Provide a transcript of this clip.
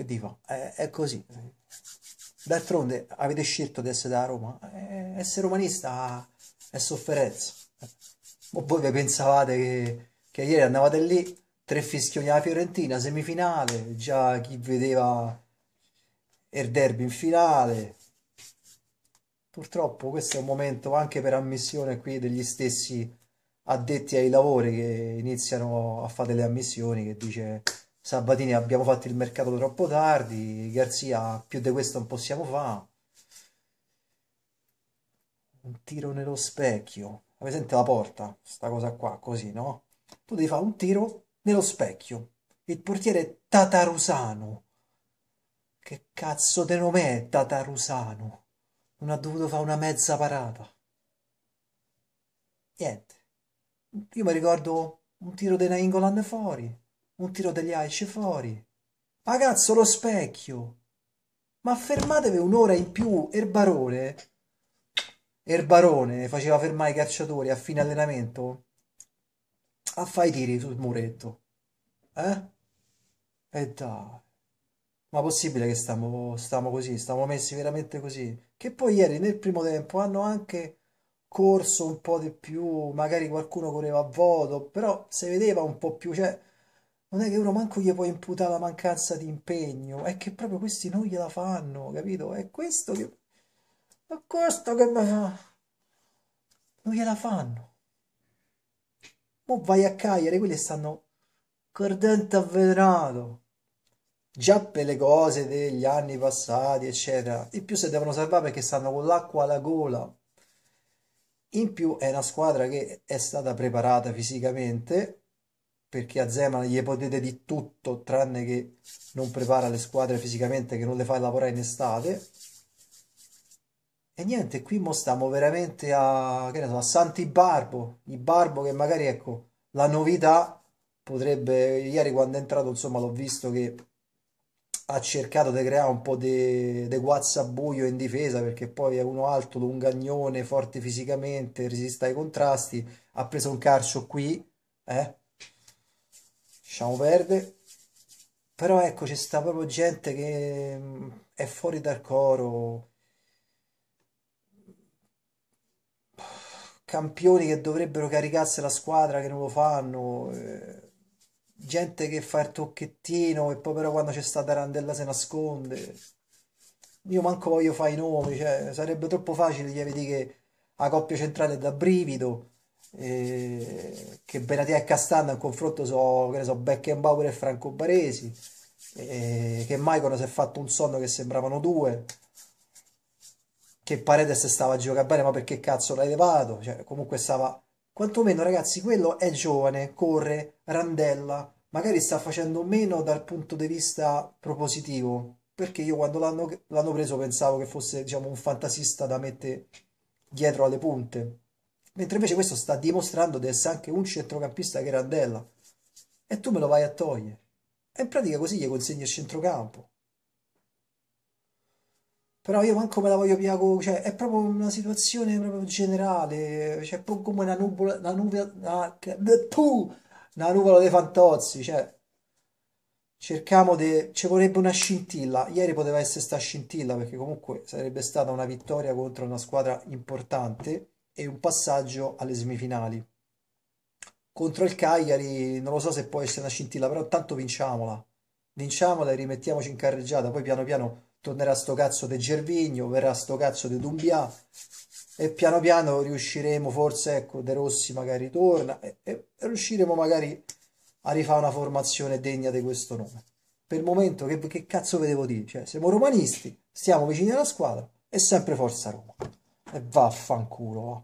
che dico, è, è così. D'altronde avete scelto di essere da Roma, eh, essere romanista è sofferenza. Ma voi vi pensavate che, che ieri andavate lì, tre fischioni alla Fiorentina, semifinale, già chi vedeva il derby in finale. Purtroppo questo è un momento anche per ammissione qui degli stessi addetti ai lavori che iniziano a fare delle ammissioni che dice Sabatini abbiamo fatto il mercato troppo tardi, Garzia più di questo non possiamo fare. Un tiro nello specchio. Avete sentito la porta, sta cosa qua, così, no? Tu devi fare un tiro nello specchio. Il portiere è Tatarusano. Che cazzo di nome è Tatarusano? Non ha dovuto fare una mezza parata. Niente. Io mi ricordo un tiro della Ingoland fuori un tiro degli esce fuori. Ragazzo, lo specchio! Ma fermatevi un'ora in più, Erbarone. Erbarone faceva fermare i calciatori a fine allenamento a fai tiri sul muretto. Eh? E dai. Ma possibile che stiamo, stiamo così, stiamo messi veramente così? Che poi ieri nel primo tempo hanno anche corso un po' di più, magari qualcuno correva a vuoto, però si vedeva un po' più, cioè non è che uno manco gli può imputare la mancanza di impegno, è che proprio questi non gliela fanno, capito? È questo che... È questo che Me... Non gliela fanno. Mo vai a Cagliari, quelli stanno cordente avvelenato. Già per le cose degli anni passati, eccetera. In più se devono salvare perché stanno con l'acqua alla gola. In più è una squadra che è stata preparata fisicamente perché a Zeman gli potete di tutto tranne che non prepara le squadre fisicamente che non le fai lavorare in estate e niente qui mo stiamo veramente a, che ne so, a Santi Barbo i Barbo che magari ecco la novità potrebbe ieri quando è entrato insomma l'ho visto che ha cercato di creare un po' di guazzabuio in difesa perché poi è uno alto, lungagnone, forte fisicamente, resiste ai contrasti ha preso un calcio qui eh lasciamo perdere. Però ecco, c'è sta proprio gente che mm, è fuori dal coro. Campioni che dovrebbero caricarsi la squadra che non lo fanno. Eh, gente che fa il tocchettino e poi però quando c'è stata Randella si nasconde. Io manco voglio fare i nomi, cioè sarebbe troppo facile gli avete che la coppia centrale è da brivido che Benatia e Castagna in confronto so, che ne so, Beckenbauer e Franco Baresi, eh, che Maicon si è fatto un sonno che sembravano due, che Paredes stava a giocare bene, ma perché cazzo l'hai levato? Cioè, comunque stava... Quantomeno ragazzi, quello è giovane, corre, randella, magari sta facendo meno dal punto di vista propositivo, perché io quando l'hanno preso pensavo che fosse diciamo, un fantasista da mettere dietro alle punte. Mentre invece questo sta dimostrando di essere anche un centrocampista che randella. E tu me lo vai a togliere. E in pratica così gli consegni il centrocampo. Però io manco me la voglio piago, cioè è proprio una situazione proprio generale, cioè è proprio come una nuvola, una nuvola, una, una nuvola dei fantozzi, cioè cerchiamo di... ci vorrebbe una scintilla, ieri poteva essere sta scintilla perché comunque sarebbe stata una vittoria contro una squadra importante, e un passaggio alle semifinali. Contro il Cagliari non lo so se può essere una scintilla, però tanto vinciamola. Vinciamola e rimettiamoci in carreggiata, poi piano piano tornerà sto cazzo di Gervigno, verrà sto cazzo di Dumbia e piano piano riusciremo forse, ecco, De Rossi magari torna e, e, riusciremo magari a rifare una formazione degna di questo nome. Per il momento che, che cazzo vedevo dire? Cioè, siamo romanisti, stiamo vicini alla squadra e sempre Forza Roma. E vaffanculo.